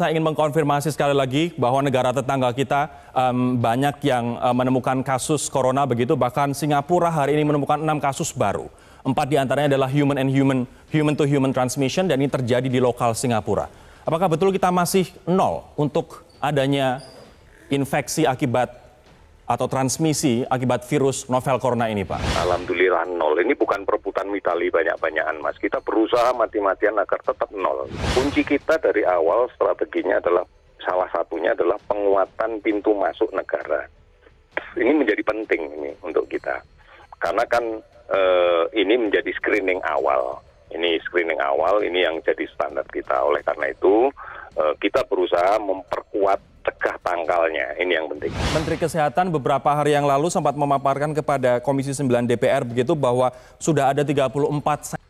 saya ingin mengkonfirmasi sekali lagi bahwa negara tetangga kita um, banyak yang um, menemukan kasus corona begitu, bahkan Singapura hari ini menemukan enam kasus baru. Empat diantaranya adalah human and human, human to human transmission dan ini terjadi di lokal Singapura. Apakah betul kita masih nol untuk adanya infeksi akibat atau transmisi akibat virus novel corona ini, Pak? Alhamdulillah nol. Ini bukan perebutan mitali banyak-banyakan, Mas. Kita berusaha mati-matian agar tetap nol. Kunci kita dari awal strateginya adalah salah satunya adalah penguatan pintu masuk negara. Ini menjadi penting ini untuk kita. Karena kan eh, ini menjadi screening awal. Ini screening awal, ini yang jadi standar kita. Oleh karena itu, eh, kita berusaha memperkuat cegah lokalnya. Ini yang penting. Menteri Kesehatan beberapa hari yang lalu sempat memaparkan kepada Komisi 9 DPR begitu bahwa sudah ada 34